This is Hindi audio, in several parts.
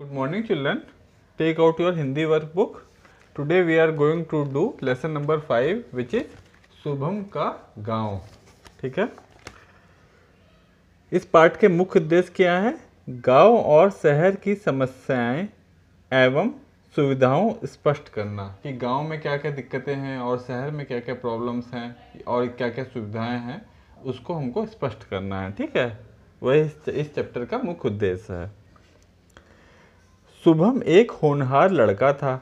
Good morning children. Take out your Hindi workbook. Today we are going to do lesson number 5 which is Shubham का गांव ठीक है इस पाठ के मुख्य उद्देश्य क्या है गांव और शहर की समस्याएं एवं सुविधाओं स्पष्ट करना कि गांव में क्या क्या दिक्कतें हैं और शहर में क्या क्या प्रॉब्लम्स हैं और क्या क्या सुविधाएं हैं उसको हमको स्पष्ट करना है ठीक है वही इस चैप्टर का मुख्य उद्देश्य है शुभम एक होनहार लड़का था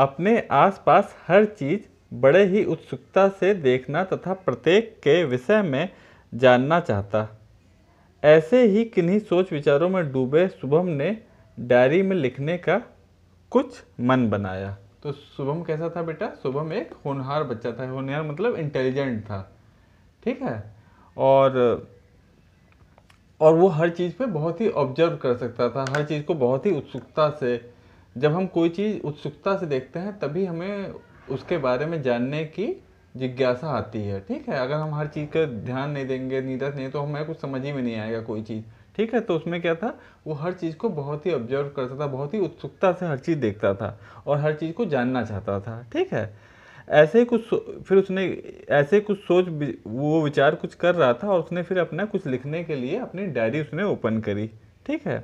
अपने आसपास हर चीज़ बड़े ही उत्सुकता से देखना तथा प्रत्येक के विषय में जानना चाहता ऐसे ही किन्हीं सोच विचारों में डूबे शुभम ने डायरी में लिखने का कुछ मन बनाया तो शुभम कैसा था बेटा शुभम एक होनहार बच्चा था होनहार मतलब इंटेलिजेंट था ठीक है और और वो हर चीज़ पे बहुत ही ऑब्जर्व कर सकता था हर चीज़ को बहुत ही उत्सुकता से जब हम कोई चीज़ उत्सुकता से देखते हैं तभी हमें उसके बारे में जानने की जिज्ञासा आती है ठीक है अगर हम हर चीज़ का ध्यान नहीं देंगे नीरस नहीं तो हमें कुछ समझ ही में नहीं आएगा कोई चीज़ ठीक है तो उसमें क्या था वो हर चीज़ को बहुत ही ऑब्जर्व करता था बहुत ही उत्सुकता से हर चीज़ देखता था और हर चीज़ को जानना चाहता था ठीक है ऐसे ही कुछ फिर उसने ऐसे कुछ सोच वो विचार कुछ कर रहा था और उसने फिर अपना कुछ लिखने के लिए अपनी डायरी उसने ओपन करी ठीक है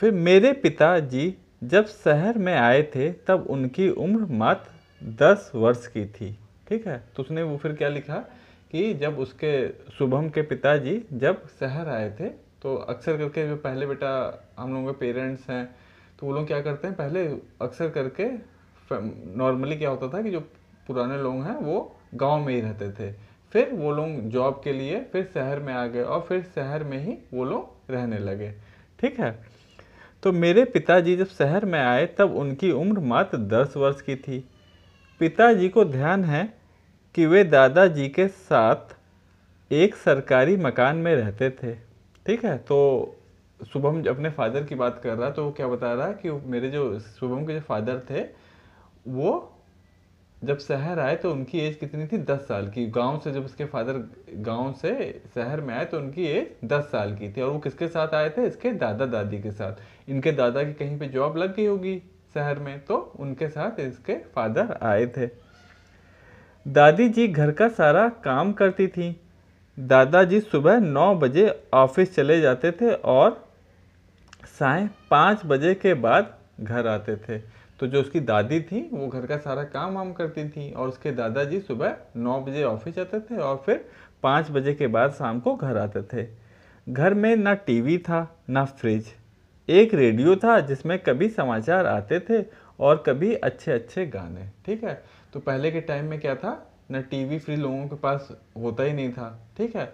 फिर मेरे पिताजी जब शहर में आए थे तब उनकी उम्र मात्र दस वर्ष की थी ठीक है तो उसने वो फिर क्या लिखा कि जब उसके शुभम के पिताजी जब शहर आए थे तो अक्सर करके जो पहले बेटा हम लोगों के पेरेंट्स हैं तो वो लोग क्या करते हैं पहले अक्सर करके नॉर्मली क्या होता था कि जो पुराने लोग हैं वो गांव में ही रहते थे फिर वो लोग जॉब के लिए फिर शहर में आ गए और फिर शहर में ही वो लोग रहने लगे ठीक है तो मेरे पिताजी जब शहर में आए तब उनकी उम्र मात्र दस वर्ष की थी पिताजी को ध्यान है कि वे दादाजी के साथ एक सरकारी मकान में रहते थे ठीक है तो शुभम अपने फादर की बात कर रहा है तो वो क्या बता रहा कि मेरे जो शुभम के जो फादर थे वो जब शहर आए तो उनकी एज कितनी थी दस साल की गांव से जब उसके फादर गांव से शहर में आए तो उनकी एज दस साल की थी और वो किसके साथ आए थे इसके दादा दादी के साथ इनके दादा की कहीं पे जॉब लग गई होगी शहर में तो उनके साथ इसके फादर आए थे दादी जी घर का सारा काम करती थी दादाजी सुबह नौ बजे ऑफिस चले जाते थे और साय पाँच बजे के बाद घर आते थे तो जो उसकी दादी थी वो घर का सारा काम वाम करती थी और उसके दादाजी सुबह नौ बजे ऑफिस जाते थे और फिर पाँच बजे के बाद शाम को घर आते थे घर में ना टीवी था ना फ्रिज एक रेडियो था जिसमें कभी समाचार आते थे और कभी अच्छे अच्छे गाने ठीक है तो पहले के टाइम में क्या था ना टीवी फ्री लोगों के पास होता ही नहीं था ठीक है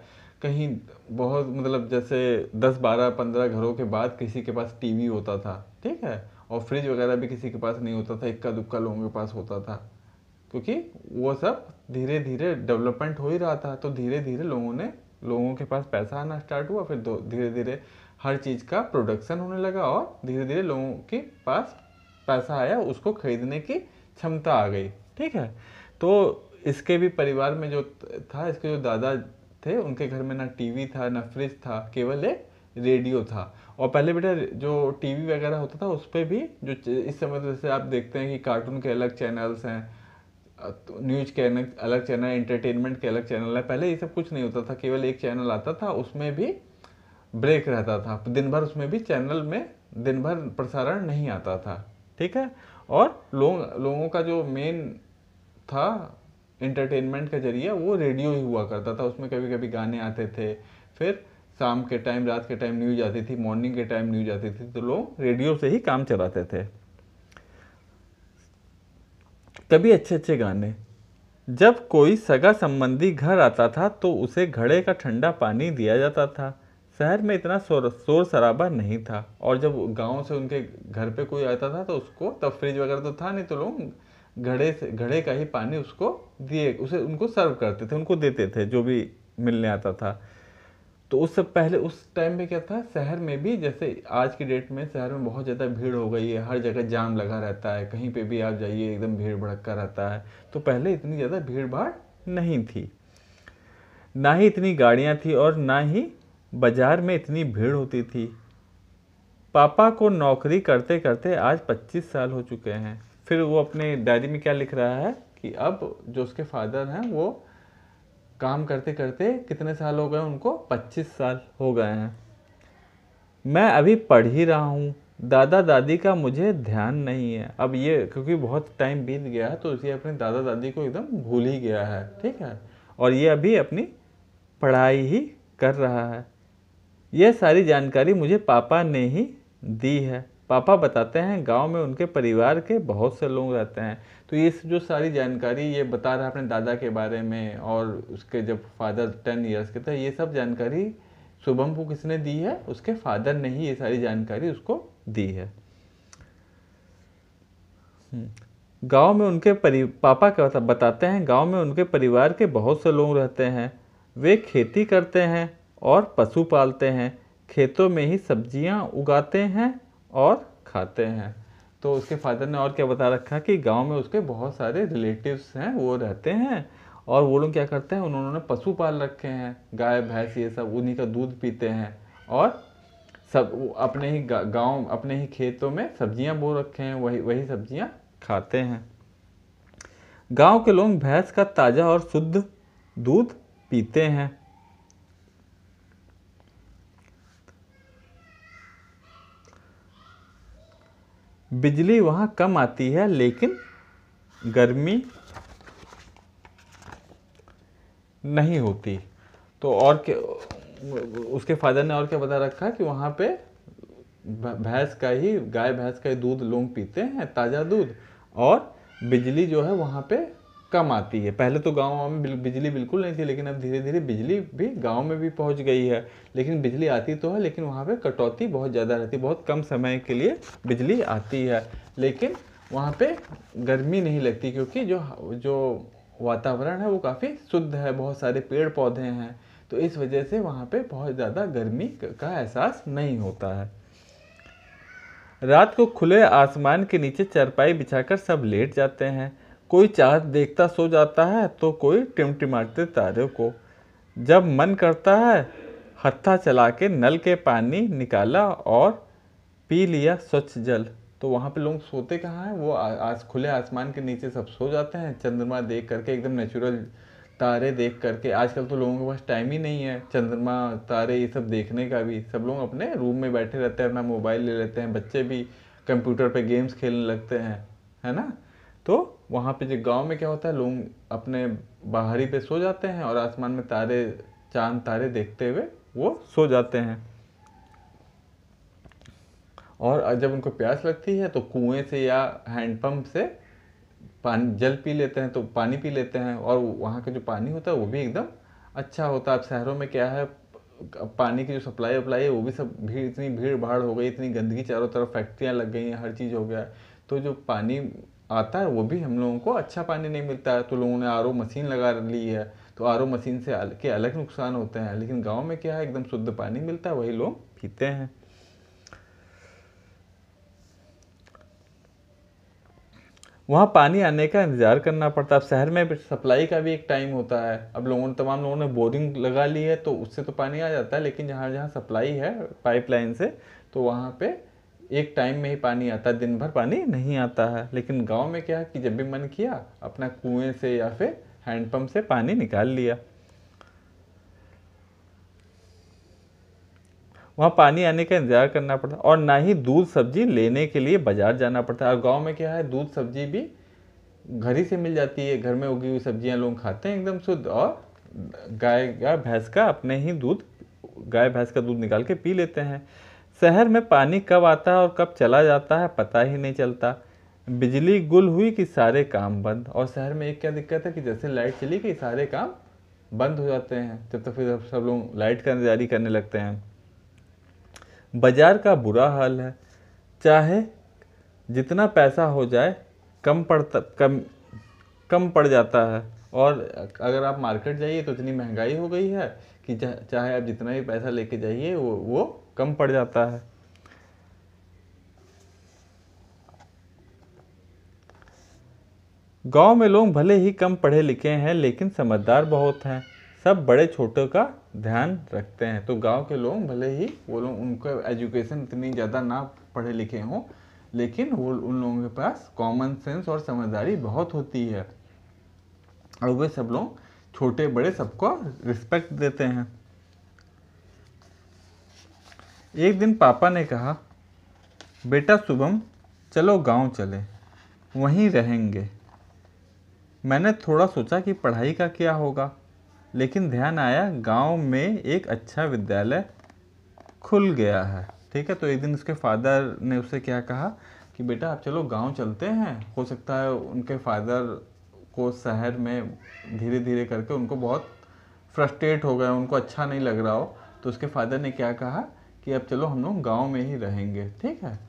कहीं बहुत मतलब जैसे 10 12 15 घरों के बाद किसी के पास टीवी होता था ठीक है और फ्रिज वगैरह भी किसी के पास नहीं होता था इक्का दुक्का लोगों के पास होता था क्योंकि वो सब धीरे धीरे डेवलपमेंट हो ही रहा था तो धीरे धीरे लोगों ने लोगों के पास पैसा आना स्टार्ट हुआ फिर धीरे धीरे हर चीज़ का प्रोडक्शन होने लगा और धीरे धीरे लोगों के पास पैसा आया उसको खरीदने की क्षमता आ गई ठीक है तो इसके भी परिवार में जो था इसके जो दादा थे उनके घर में ना टीवी था ना फ्रिज था केवल एक रेडियो था और पहले बेटा जो टीवी वगैरह होता था उस पर भी जो इस समय तो जैसे आप देखते हैं कि कार्टून के अलग चैनल्स हैं तो न्यूज के अलग चैनल एंटरटेनमेंट के अलग चैनल है पहले ये सब कुछ नहीं होता था केवल एक चैनल आता था उसमें भी ब्रेक रहता था दिन भर उसमें भी चैनल में दिन भर प्रसारण नहीं आता था ठीक है और लोग लोगों का जो मेन था इंटरटेनमेंट का जरिया वो रेडियो ही हुआ करता था उसमें कभी कभी गाने आते थे फिर शाम के टाइम रात के टाइम न्यूज आती थी मॉर्निंग के टाइम न्यूज आती थी तो लोग रेडियो से ही काम चलाते थे कभी अच्छे अच्छे गाने जब कोई सगा संबंधी घर आता था तो उसे घड़े का ठंडा पानी दिया जाता था शहर में इतना शोर शोर शराबा नहीं था और जब गांव से उनके घर पे कोई आता था तो उसको तब फ्रिज वगैरह तो था नहीं तो लोग घड़े से घड़े का ही पानी उसको दिए उसे उनको सर्व करते थे उनको देते थे जो भी मिलने आता था तो उससे पहले उस टाइम में क्या था शहर में भी जैसे आज की डेट में शहर में बहुत ज़्यादा भीड़ हो गई है हर जगह जाम लगा रहता है कहीं पे भी आप जाइए एकदम भीड़ भड़का रहता है तो पहले इतनी ज़्यादा भीड़ भाड़ नहीं थी ना ही इतनी गाड़ियाँ थी और ना ही बाज़ार में इतनी भीड़ होती थी पापा को नौकरी करते करते आज पच्चीस साल हो चुके हैं फिर वो अपने डायरी में क्या लिख रहा है कि अब जो उसके फादर हैं वो काम करते करते कितने साल हो गए उनको 25 साल हो गए हैं मैं अभी पढ़ ही रहा हूँ दादा दादी का मुझे ध्यान नहीं है अब ये क्योंकि बहुत टाइम बीत गया है तो इसे अपने दादा दादी को एकदम भूल ही गया है ठीक है और ये अभी अपनी पढ़ाई ही कर रहा है यह सारी जानकारी मुझे पापा ने ही दी है पापा बताते हैं गांव में उनके परिवार के बहुत से लोग रहते हैं तो ये जो सारी जानकारी ये बता रहा है अपने दादा के बारे में और उसके जब फादर टेन ईयर्स के थे ये सब जानकारी शुभम को किसने दी है उसके फादर ने ही ये सारी जानकारी उसको दी है हम्म। गांव में उनके परि पापा क्या बताते हैं गांव में उनके परिवार के बहुत से लोग रहते हैं वे खेती करते हैं और पशु पालते हैं खेतों में ही सब्जियां उगाते हैं और खाते हैं तो उसके फादर ने और क्या बता रखा कि गांव में उसके बहुत सारे रिलेटिव्स हैं वो रहते हैं और वो लोग क्या करते हैं उन्होंने पशु पाल रखे हैं गाय भैंस ये सब उन्हीं का दूध पीते हैं और सब अपने ही गांव अपने ही खेतों में सब्जियां बो रखे हैं वही वही सब्जियां खाते हैं गांव के लोग भैंस का ताज़ा और शुद्ध दूध पीते हैं बिजली वहाँ कम आती है लेकिन गर्मी नहीं होती तो और के उसके फादर ने और क्या बता रखा कि वहाँ पे भैंस का ही गाय भैंस का ही दूध लोग पीते हैं ताज़ा दूध और बिजली जो है वहाँ पे कम आती है पहले तो गाँव में बिजली बिल्कुल नहीं थी लेकिन अब धीरे धीरे बिजली भी गाँव में भी पहुँच गई है लेकिन बिजली आती तो है लेकिन वहाँ पर कटौती बहुत ज़्यादा रहती है बहुत कम समय के लिए बिजली आती है लेकिन वहाँ पे गर्मी नहीं लगती क्योंकि जो जो वातावरण है वो काफ़ी शुद्ध है बहुत सारे पेड़ पौधे हैं तो इस वजह से वहाँ पे बहुत ज़्यादा गर्मी का एहसास नहीं होता है रात को खुले आसमान के नीचे चारपाई बिछाकर सब लेट जाते हैं कोई चाँद देखता सो जाता है तो कोई टिमटिमाते तारे को जब मन करता है हत्था चला के नल के पानी निकाला और पी लिया स्वच्छ जल तो वहाँ पे लोग सोते कहाँ हैं वो आज खुले आसमान के नीचे सब सो जाते हैं चंद्रमा देख करके एकदम नेचुरल तारे देख करके आजकल तो लोगों के पास टाइम ही नहीं है चंद्रमा तारे ये सब देखने का भी सब लोग अपने रूम में बैठे रहते हैं अपना मोबाइल ले लेते हैं बच्चे भी कंप्यूटर पे गेम्स खेलने लगते हैं है ना तो वहाँ पे जो गांव में क्या होता है लोग अपने बाहरी पे सो जाते हैं और आसमान में तारे चांद तारे देखते हुए वो सो जाते हैं और जब उनको प्यास लगती है तो कुएं से या हैंडपम्प से पानी जल पी लेते हैं तो पानी पी लेते हैं और वहाँ का जो पानी होता है वो भी एकदम अच्छा होता है अब शहरों में क्या है पानी की जो सप्लाई वप्लाई है वो भी सब भीड़ इतनी भीड़ भाड़ हो गई इतनी गंदगी चारों तरफ फैक्ट्रियाँ लग गई हैं हर चीज़ हो गया तो जो पानी आता है वो भी हम लोगों को अच्छा पानी नहीं मिलता है तो लोगों ने आर मशीन लगा ली है तो आर मशीन से अल, के अलग नुकसान होते हैं लेकिन गाँव में क्या है एकदम शुद्ध पानी मिलता है वही लोग पीते हैं वहाँ पानी आने का इंतज़ार करना पड़ता है शहर में सप्लाई का भी एक टाइम होता है अब लोगों ने तमाम लोगों ने बोरिंग लगा ली है तो उससे तो पानी आ जाता है लेकिन जहाँ जहाँ सप्लाई है पाइपलाइन से तो वहाँ पे एक टाइम में ही पानी आता है दिन भर पानी नहीं आता है लेकिन गांव में क्या है कि जब भी मन किया अपना कुएं से या फिर हैंडपम्प से पानी निकाल लिया वहाँ पानी आने का इंतजार करना पड़ता और ना ही दूध सब्जी लेने के लिए बाजार जाना पड़ता है और गाँव में क्या है दूध सब्जी भी घर ही से मिल जाती है घर में उगी हुई सब्जियाँ लोग खाते हैं एकदम शुद्ध और गाय या भैंस का अपने ही दूध गाय भैंस का दूध निकाल के पी लेते हैं शहर में पानी कब आता है और कब चला जाता है पता ही नहीं चलता बिजली गुल हुई कि सारे काम बंद और शहर में एक क्या दिक्कत है कि जैसे लाइट चली गई सारे काम बंद हो जाते हैं जब तक तो फिर सब लोग लाइट का जारी करने लगते हैं बाज़ार का बुरा हाल है चाहे जितना पैसा हो जाए कम पड़ता कम कम पड़ जाता है और अगर आप मार्केट जाइए तो इतनी महंगाई हो गई है कि चाहे आप जितना भी पैसा लेके जाइए वो वो कम पड़ जाता है गांव में लोग भले ही कम पढ़े लिखे हैं लेकिन समझदार बहुत हैं सब बड़े छोटों का ध्यान रखते हैं तो गांव के लोग भले ही वो लोग उनको एजुकेशन इतनी ज़्यादा ना पढ़े लिखे हों लेकिन वो उन लोगों के पास कॉमन सेंस और समझदारी बहुत होती है और वे सब लोग छोटे बड़े सबको रिस्पेक्ट देते हैं एक दिन पापा ने कहा बेटा शुभम चलो गांव चले वहीं रहेंगे मैंने थोड़ा सोचा कि पढ़ाई का क्या होगा लेकिन ध्यान आया गांव में एक अच्छा विद्यालय खुल गया है ठीक है तो एक दिन उसके फादर ने उसे क्या कहा कि बेटा आप चलो गांव चलते हैं हो सकता है उनके फादर को शहर में धीरे धीरे करके उनको बहुत फ्रस्ट्रेट हो गया उनको अच्छा नहीं लग रहा हो तो उसके फादर ने क्या कहा कि अब चलो हम लोग गाँव में ही रहेंगे ठीक है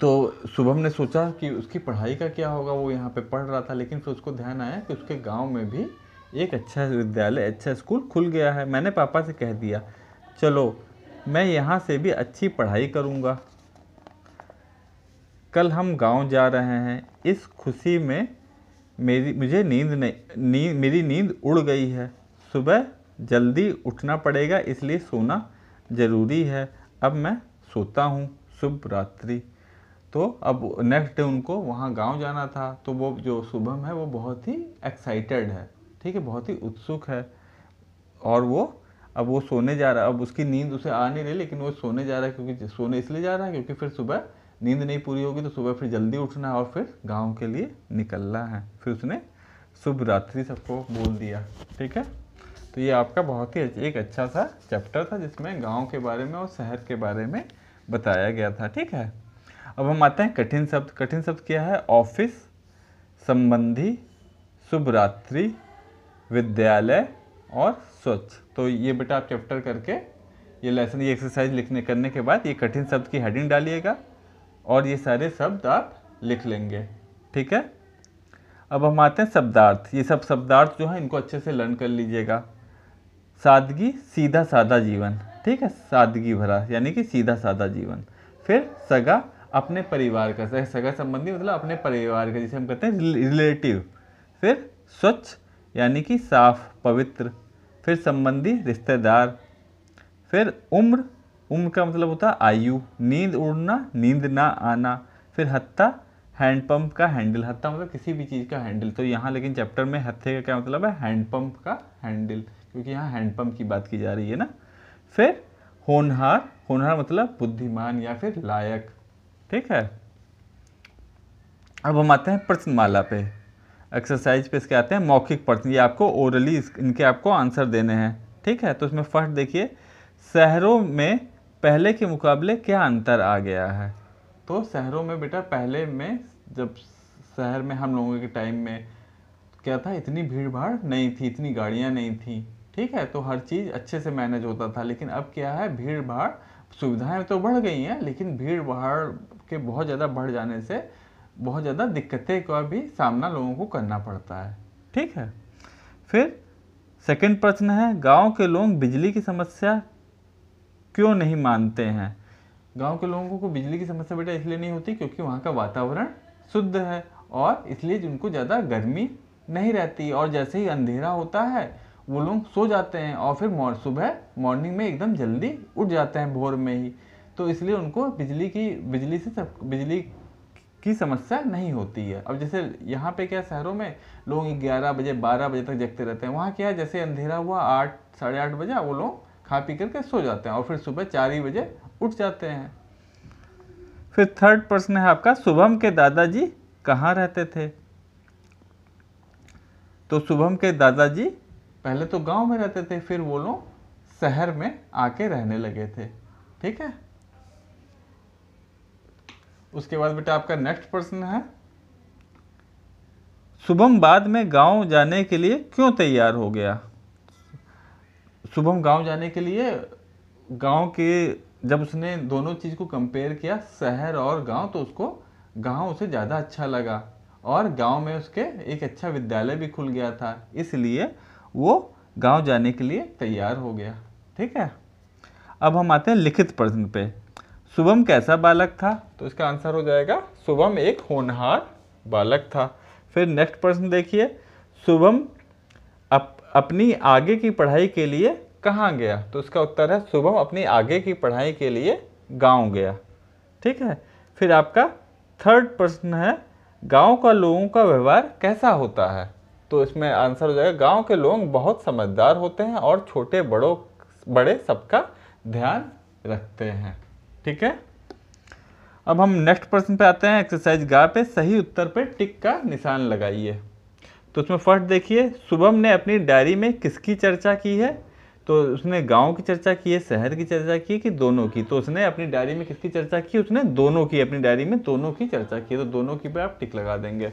तो शुभम ने सोचा कि उसकी पढ़ाई का क्या होगा वो यहाँ पे पढ़ रहा था लेकिन फिर उसको ध्यान आया कि उसके गांव में भी एक अच्छा विद्यालय अच्छा स्कूल खुल गया है मैंने पापा से कह दिया चलो मैं यहाँ से भी अच्छी पढ़ाई करूँगा कल हम गांव जा रहे हैं इस खुशी में मेरी मुझे नींद नहीं नींद मेरी नींद उड़ गई है सुबह जल्दी उठना पड़ेगा इसलिए सोना ज़रूरी है अब मैं सोता हूँ शुभ रात्रि तो अब नेक्स्ट डे उनको वहाँ गांव जाना था तो वो जो शुभम है वो बहुत ही एक्साइटेड है ठीक है बहुत ही उत्सुक है और वो अब वो सोने जा रहा है अब उसकी नींद उसे आ नहीं रही लेकिन वो सोने जा रहा है क्योंकि सोने इसलिए जा रहा है क्योंकि फिर सुबह नींद नहीं पूरी होगी तो सुबह फिर जल्दी उठना है और फिर गाँव के लिए निकलना है फिर उसने शुभ रात्रि सबको बोल दिया ठीक है तो ये आपका बहुत ही एक अच्छा सा चैप्टर था जिसमें गांव के बारे में और शहर के बारे में बताया गया था ठीक है अब हम आते हैं कठिन शब्द कठिन शब्द क्या है ऑफिस संबंधी शुभ रात्रि विद्यालय और स्वच्छ तो ये बेटा आप चैप्टर करके ये लेसन ये एक्सरसाइज लिखने करने के बाद ये कठिन शब्द की हेडिंग डालिएगा और ये सारे शब्द आप लिख लेंगे ठीक है अब हम आते हैं शब्दार्थ ये सब शब्दार्थ जो है इनको अच्छे से लर्न कर लीजिएगा सादगी सीधा सादा जीवन ठीक है सादगी भरा यानी कि सीधा सादा जीवन फिर सगा अपने परिवार का सगा संबंधी मतलब अपने परिवार का जिसे हम कहते हैं रिलेटिव फिर स्वच्छ यानी कि साफ पवित्र फिर संबंधी रिश्तेदार फिर उम्र उम्र का मतलब होता है आयु नींद उड़ना नींद ना आना फिर हत्ता हैंडपम्प का हैंडल हत्ता मतलब किसी भी चीज़ का हैंडल तो यहाँ लेकिन चैप्टर में हत्थे का क्या मतलब है हैंडपम्प का हैंडल क्योंकि यहाँ हैंडपम्प की बात की जा रही है ना फिर होनहार होनहार मतलब बुद्धिमान या फिर लायक ठीक है अब हम आते हैं प्रश्नमाला पे एक्सरसाइज पे इसके आते हैं मौखिक प्रश्न ये आपको ओरली इनके आपको आंसर देने हैं ठीक है तो इसमें फर्स्ट देखिए शहरों में पहले के मुकाबले क्या अंतर आ गया है तो शहरों में बेटा पहले में जब शहर में हम लोगों के टाइम में क्या था इतनी भीड़ भाड़ नहीं थी इतनी गाड़ियाँ नहीं थी ठीक है तो हर चीज़ अच्छे से मैनेज होता था लेकिन अब क्या है भीड़ भाड़ सुविधाएं तो बढ़ गई हैं लेकिन भीड़ भाड़ के बहुत ज़्यादा बढ़ जाने से बहुत ज़्यादा दिक्कतें का भी सामना लोगों को करना पड़ता है ठीक है फिर सेकंड प्रश्न है गांव के लोग बिजली की समस्या क्यों नहीं मानते हैं गांव के लोगों को बिजली की समस्या बेटा इसलिए नहीं होती क्योंकि वहाँ का वातावरण शुद्ध है और इसलिए जिनको ज़्यादा गर्मी नहीं रहती और जैसे ही अंधेरा होता है वो लोग सो जाते हैं और फिर मॉर सुबह मॉर्निंग में एकदम जल्दी उठ जाते हैं भोर में ही तो इसलिए उनको बिजली की बिजली से सब बिजली की समस्या नहीं होती है अब जैसे यहाँ पे क्या शहरों में लोग ग्यारह बजे बारह बजे तक जगते रहते हैं वहाँ क्या है जैसे अंधेरा हुआ आठ साढ़े आठ बजे वो लोग खा पी करके सो जाते हैं और फिर सुबह चार ही बजे उठ जाते हैं फिर थर्ड प्रश्न है आपका शुभम के दादाजी कहाँ रहते थे तो शुभम के दादाजी पहले तो गांव में रहते थे फिर वो लोग शहर में आके रहने लगे थे ठीक है उसके बाद बेटा आपका नेक्स्ट प्रश्न है शुभम बाद में गांव जाने के लिए क्यों तैयार हो गया शुभम गांव जाने के लिए गांव के जब उसने दोनों चीज़ को कंपेयर किया शहर और गांव तो उसको गांव उसे ज़्यादा अच्छा लगा और गांव में उसके एक अच्छा विद्यालय भी खुल गया था इसलिए वो गांव जाने के लिए तैयार हो गया ठीक है अब हम आते हैं लिखित प्रश्न पे शुभम कैसा बालक था तो इसका आंसर हो जाएगा शुभम एक होनहार बालक था फिर नेक्स्ट प्रश्न देखिए शुभम अप, अपनी आगे की पढ़ाई के लिए कहाँ गया तो इसका उत्तर है शुभम अपनी आगे की पढ़ाई के लिए गांव गया ठीक है फिर आपका थर्ड प्रश्न है गांव का लोगों का व्यवहार कैसा होता है तो इसमें आंसर हो जाएगा गांव के लोग बहुत समझदार होते हैं और छोटे बड़ों बड़े सबका ध्यान रखते हैं ठीक है अब हम नेक्स्ट प्रश्न पे आते हैं एक्सरसाइज गा पे सही उत्तर पे टिक का निशान लगाइए तो उसमें फर्स्ट देखिए शुभम ने अपनी डायरी में किसकी चर्चा की है तो उसने गांव की चर्चा की है शहर की चर्चा की कि दोनों की तो उसने अपनी डायरी में किसकी चर्चा की उसने दोनों की अपनी डायरी में दोनों की चर्चा की तो दोनों की पे आप टिक लगा देंगे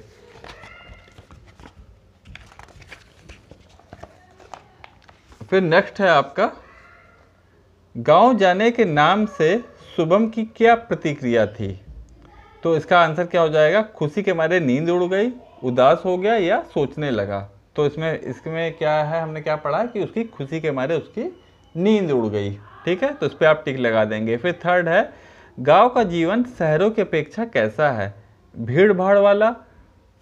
फिर नेक्स्ट है आपका गांव जाने के नाम से शुभम की क्या प्रतिक्रिया थी तो इसका आंसर क्या हो जाएगा खुशी के मारे नींद उड़ गई उदास हो गया या सोचने लगा तो इसमें इसमें क्या है हमने क्या पढ़ा कि उसकी खुशी के मारे उसकी नींद उड़ गई ठीक है तो इस पर आप टिक लगा देंगे फिर थर्ड है गांव का जीवन शहरों की अपेक्षा कैसा है भीड़ भाड़ वाला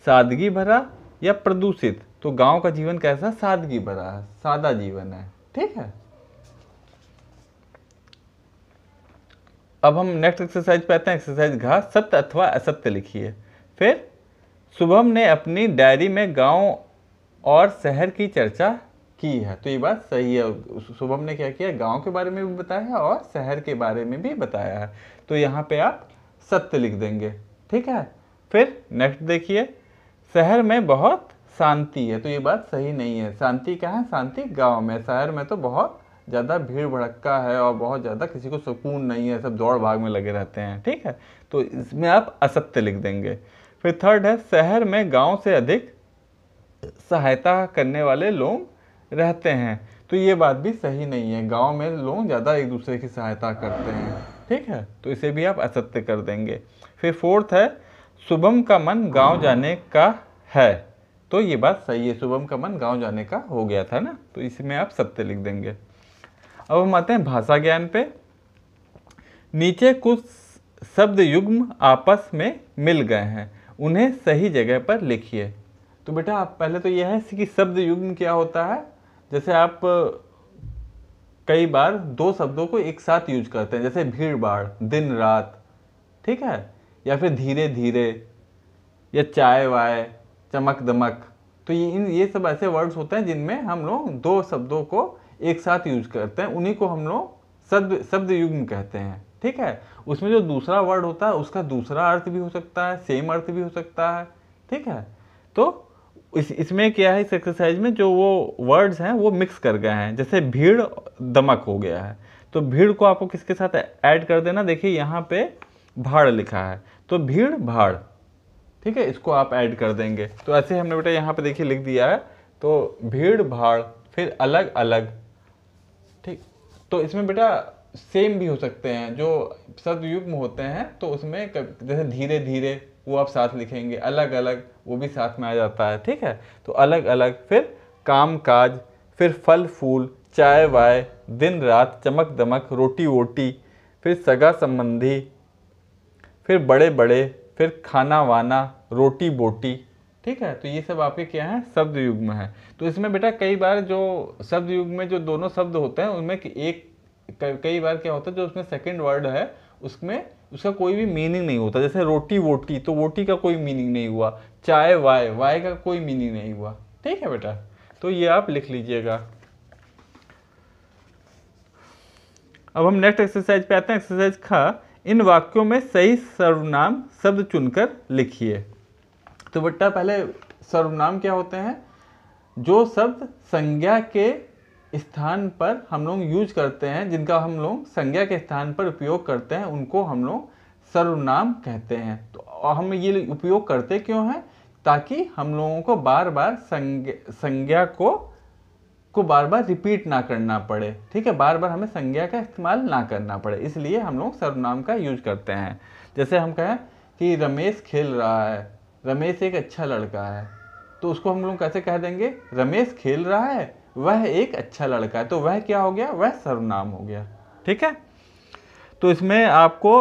सादगी भरा या प्रदूषित तो गांव का जीवन कैसा सादगी भरा है सादा जीवन है ठीक है अब हम नेक्स्ट एक्सरसाइज पे आते हैं एक्सरसाइज घा सत्य अथवा असत्य लिखिए फिर शुभम ने अपनी डायरी में गांव और शहर की चर्चा की है तो ये बात सही है शुभम ने क्या किया गांव के बारे में भी बताया है और शहर के बारे में भी बताया है तो यहाँ पे आप सत्य लिख देंगे ठीक है फिर नेक्स्ट देखिए शहर में बहुत शांति है तो ये बात सही नहीं है शांति क्या है शांति गांव में शहर में तो बहुत ज़्यादा भीड़ भड़का है और बहुत ज़्यादा किसी को सुकून नहीं है सब दौड़ भाग में लगे रहते हैं ठीक है तो इसमें आप असत्य लिख देंगे फिर थर्ड है शहर में गांव से अधिक सहायता करने वाले लोग रहते हैं तो ये बात भी सही नहीं है गाँव में लोग ज़्यादा एक दूसरे की सहायता करते हैं ठीक है तो इसे भी आप असत्य कर देंगे फिर फोर्थ है शुभम का मन गांव जाने का है तो ये बात सही है शुभम का मन गाँव जाने का हो गया था ना तो इसमें आप सत्य लिख देंगे अब हम आते हैं भाषा ज्ञान पे नीचे कुछ शब्द युग्म आपस में मिल गए हैं उन्हें सही जगह पर लिखिए तो बेटा आप पहले तो यह है कि शब्द युग्म क्या होता है जैसे आप कई बार दो शब्दों को एक साथ यूज करते हैं जैसे भीड़ भाड़ दिन रात ठीक है या फिर धीरे धीरे या चाय वाय चमक दमक तो ये इन ये सब ऐसे वर्ड्स होते हैं जिनमें हम लोग दो शब्दों को एक साथ यूज करते हैं उन्हीं को हम लोग शब्द शब्द युग्म कहते हैं ठीक है उसमें जो दूसरा वर्ड होता है उसका दूसरा अर्थ भी हो सकता है सेम अर्थ भी हो सकता है ठीक है तो इस इसमें क्या है इस एक्सरसाइज में जो वो वर्ड्स हैं वो मिक्स कर गए हैं जैसे भीड़ दमक हो गया है तो भीड़ को आपको किसके साथ ऐड कर देना देखिए यहाँ पे भाड़ लिखा है तो भीड़ भाड़ ठीक है इसको आप ऐड कर देंगे तो ऐसे हमने बेटा यहाँ पे देखिए लिख दिया है तो भीड़ भाड़ फिर अलग अलग ठीक तो इसमें बेटा सेम भी हो सकते हैं जो सदयुग्म होते हैं तो उसमें जैसे धीरे धीरे वो आप साथ लिखेंगे अलग अलग वो भी साथ में आ जाता है ठीक है तो अलग अलग फिर काम काज फिर फल फूल चाय वाय दिन रात चमक दमक रोटी वोटी फिर सगा संबंधी फिर बड़े बड़े फिर खाना वाना रोटी बोटी ठीक है तो ये सब आपके क्या है शब्द युग में है तो इसमें बेटा कई बार जो शब्द युग में जो दोनों शब्द होते हैं उनमें एक कई बार क्या होता है जो उसमें सेकंड वर्ड है उसमें उसका कोई भी मीनिंग नहीं होता जैसे रोटी वोटी तो वोटी का कोई मीनिंग नहीं हुआ चाय वाय वाय का कोई मीनिंग नहीं हुआ ठीक है बेटा तो ये आप लिख लीजिएगा अब हम नेक्स्ट एक्सरसाइज पे आते हैं एक्सरसाइज खा इन वाक्यों में सही सर्वनाम शब्द चुनकर लिखिए तो बट्टा पहले सर्वनाम क्या होते हैं जो शब्द संज्ञा के स्थान पर हम लोग यूज करते हैं जिनका हम लोग संज्ञा के स्थान पर उपयोग करते हैं उनको हम लोग सर्वनाम कहते हैं तो हम ये उपयोग करते क्यों हैं ताकि हम लोगों को बार बार संज्ञा को को बार बार रिपीट ना करना पड़े ठीक है बार बार हमें संज्ञा का इस्तेमाल ना करना पड़े इसलिए हम लोग सर्वनाम का यूज करते हैं जैसे हम कहें कि रमेश खेल रहा है रमेश एक अच्छा लड़का है तो उसको हम लोग कैसे कह देंगे रमेश खेल रहा है वह एक अच्छा लड़का है तो वह क्या हो गया वह सर्वनाम हो गया ठीक है तो इसमें आपको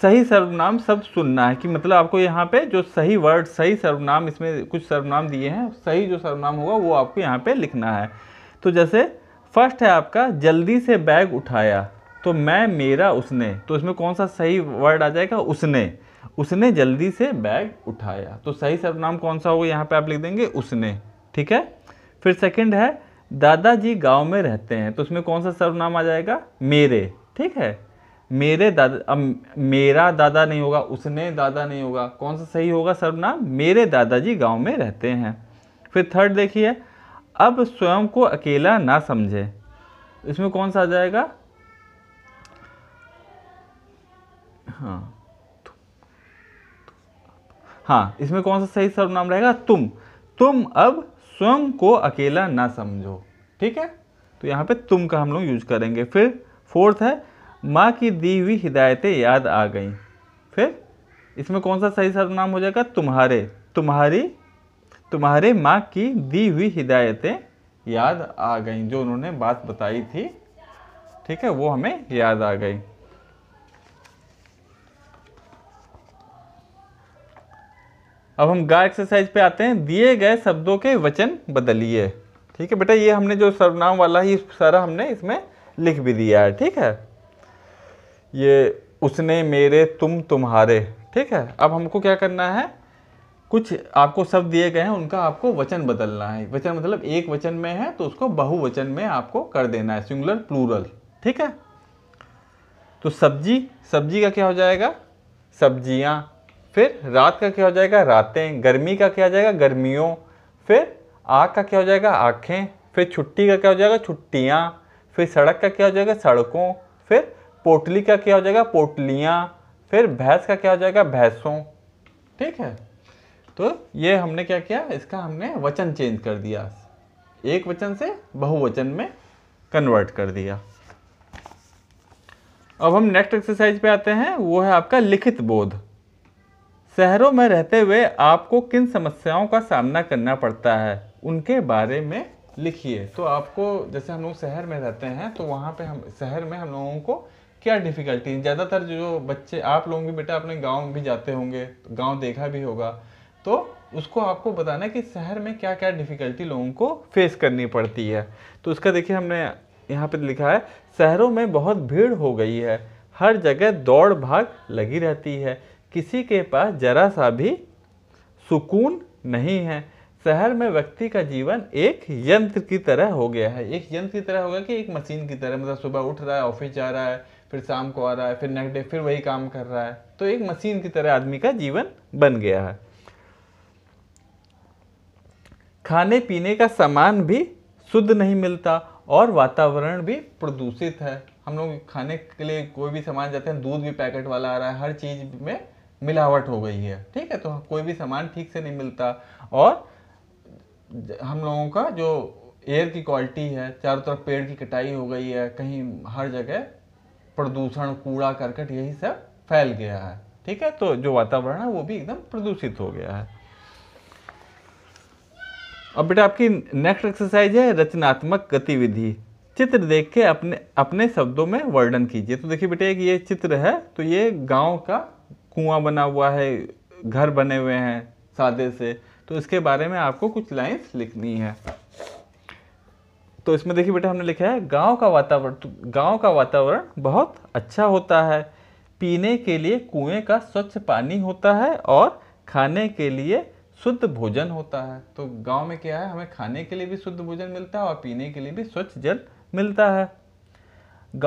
सही सर्वनाम सब सुनना है कि मतलब आपको यहाँ पे जो सही वर्ड सही सर्वनाम इसमें कुछ सर्वनाम दिए हैं सही जो सर्वनाम होगा वो आपको यहाँ पे लिखना है तो जैसे फर्स्ट है आपका जल्दी से बैग उठाया तो मैं मेरा उसने तो इसमें कौन सा सही वर्ड आ जाएगा उसने उसने जल्दी से बैग उठाया तो सही सर्वनाम कौन सा होगा यहाँ पर आप लिख देंगे उसने ठीक है फिर सेकेंड है दादाजी गाँव में रहते हैं तो उसमें कौन सा सर्वनाम आ जाएगा मेरे ठीक है मेरे दादा अब मेरा दादा नहीं होगा उसने दादा नहीं होगा कौन सा सही होगा सर्वनाम मेरे दादाजी गांव में रहते हैं फिर थर्ड देखिए अब स्वयं को अकेला ना समझे इसमें कौन सा आ जाएगा हाँ हाँ इसमें कौन सा सही सर्वनाम रहेगा तुम तुम अब स्वयं को अकेला ना समझो ठीक है तो यहाँ पे तुम का हम लोग यूज करेंगे फिर फोर्थ है माँ की दी हुई हिदायतें याद आ गईं फिर इसमें कौन सा सही सर्वनाम हो जाएगा तुम्हारे तुम्हारी तुम्हारे माँ की दी हुई हिदायतें याद आ गईं जो उन्होंने बात बताई थी ठीक है वो हमें याद आ गई अब हम गा एक्सरसाइज पे आते हैं दिए गए शब्दों के वचन बदलिए ठीक है बेटा ये हमने जो सर्वनाम वाला ही सारा हमने इसमें लिख भी दिया है ठीक है ये उसने मेरे तुम तुम्हारे ठीक है अब हमको क्या करना है कुछ आपको शब्द दिए गए हैं उनका आपको वचन बदलना है वचन मतलब एक वचन में है तो उसको बहुवचन में आपको कर देना है सिंगुलर प्लूरल ठीक है तो सब्जी सब्जी का क्या हो जाएगा सब्जियाँ फिर रात का क्या हो जाएगा रातें गर्मी का क्या हो जाएगा गर्मियों फिर आँख का क्या हो जाएगा आँखें फिर छुट्टी का क्या हो जाएगा छुट्टियाँ फिर सड़क का क्या हो जाएगा सड़कों फिर पोटली का क्या हो जाएगा पोटलियाँ फिर भैंस का क्या हो जाएगा भैंसों ठीक है तो ये हमने क्या किया इसका हमने वचन चेंज कर दिया एक वचन से बहुवचन में कन्वर्ट कर दिया अब हम नेक्स्ट एक्सरसाइज पे आते हैं वो है आपका लिखित बोध शहरों में रहते हुए आपको किन समस्याओं का सामना करना पड़ता है उनके बारे में लिखिए तो आपको जैसे हम लोग शहर में रहते हैं तो वहाँ पे हम शहर में हम लोगों को क्या डिफ़िकल्टी ज़्यादातर जो बच्चे आप लोगों के बेटा अपने गाँव भी जाते होंगे तो गाँव देखा भी होगा तो उसको आपको बताना है कि शहर में क्या क्या डिफ़िकल्टी लोगों को फेस करनी पड़ती है तो उसका देखिए हमने यहाँ पर लिखा है शहरों में बहुत भीड़ हो गई है हर जगह दौड़ भाग लगी रहती है किसी के पास जरा सा भी सुकून नहीं है शहर में व्यक्ति का जीवन एक यंत्र की तरह हो गया है एक यंत्र की तरह हो गया कि एक मशीन की तरह मतलब सुबह उठ रहा है ऑफिस जा रहा है फिर शाम को आ रहा है फिर नेक्स्ट डे फिर वही काम कर रहा है तो एक मशीन की तरह आदमी का जीवन बन गया है खाने पीने का सामान भी शुद्ध नहीं मिलता और वातावरण भी प्रदूषित है हम लोग खाने के लिए कोई भी सामान जाते हैं दूध भी पैकेट वाला आ रहा है हर चीज़ में मिलावट हो गई है ठीक है तो कोई भी सामान ठीक से नहीं मिलता और हम लोगों का जो एयर की क्वालिटी है चारों तरफ पेड़ की कटाई हो गई है कहीं हर जगह प्रदूषण कूड़ा करकट यही सब फैल गया है ठीक है तो जो वातावरण है वो भी एकदम प्रदूषित हो गया है अब बेटा आपकी नेक्स्ट एक्सरसाइज है रचनात्मक गतिविधि चित्र देख के अपने अपने शब्दों में वर्णन कीजिए तो देखिए बेटा एक ये चित्र है तो ये गांव का कुआं बना हुआ है घर बने हुए हैं सादे से तो इसके बारे में आपको कुछ लाइन्स लिखनी है तो इसमें देखिए बेटा हमने लिखा है गांव का वातावरण तो गांव का वातावरण बहुत अच्छा होता है पीने के लिए कुएं का स्वच्छ पानी होता है और खाने के लिए शुद्ध भोजन होता है तो गांव में क्या है हमें खाने के लिए भी शुद्ध भोजन मिलता है और पीने के लिए भी स्वच्छ जल मिलता है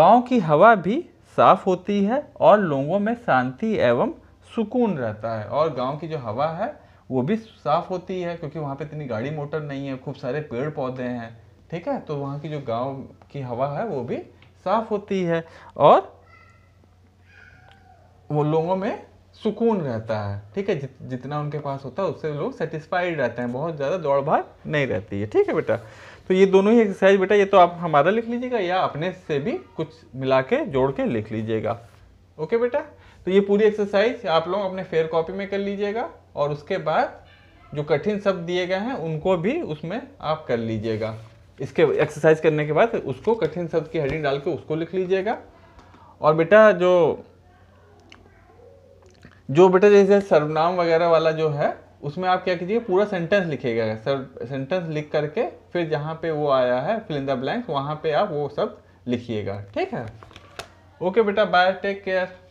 गाँव की हवा भी साफ होती है और लोगों में शांति एवं सुकून रहता है और गाँव की जो हवा है वो भी साफ होती है क्योंकि वहाँ पे इतनी गाड़ी मोटर नहीं है खूब सारे पेड़ पौधे हैं ठीक है तो वहाँ की जो गांव की हवा है वो भी साफ होती है और वो लोगों में सुकून रहता है ठीक है जित, जितना उनके पास होता है उससे लोग सेटिस्फाइड रहते हैं बहुत ज़्यादा दौड़ भाग नहीं रहती है ठीक है बेटा तो ये दोनों ही एक्सरसाइज बेटा ये तो आप हमारा लिख लीजिएगा या अपने से भी कुछ मिला के जोड़ के लिख लीजिएगा ओके बेटा तो ये पूरी एक्सरसाइज आप लोग अपने फेयर कॉपी में कर लीजिएगा और उसके बाद जो कठिन शब्द दिए गए हैं उनको भी उसमें आप कर लीजिएगा इसके एक्सरसाइज करने के बाद उसको कठिन शब्द की हेडिंग डाल के उसको लिख लीजिएगा और बेटा जो जो बेटा जैसे सर्वनाम वगैरह वाला जो है उसमें आप क्या कीजिए पूरा सेंटेंस लिखिएगा सर सेंटेंस लिख करके फिर जहाँ पे वो आया है फिलिंदा ब्लैंक वहाँ पे आप वो सब लिखिएगा ठीक है ओके बेटा बाय टेक केयर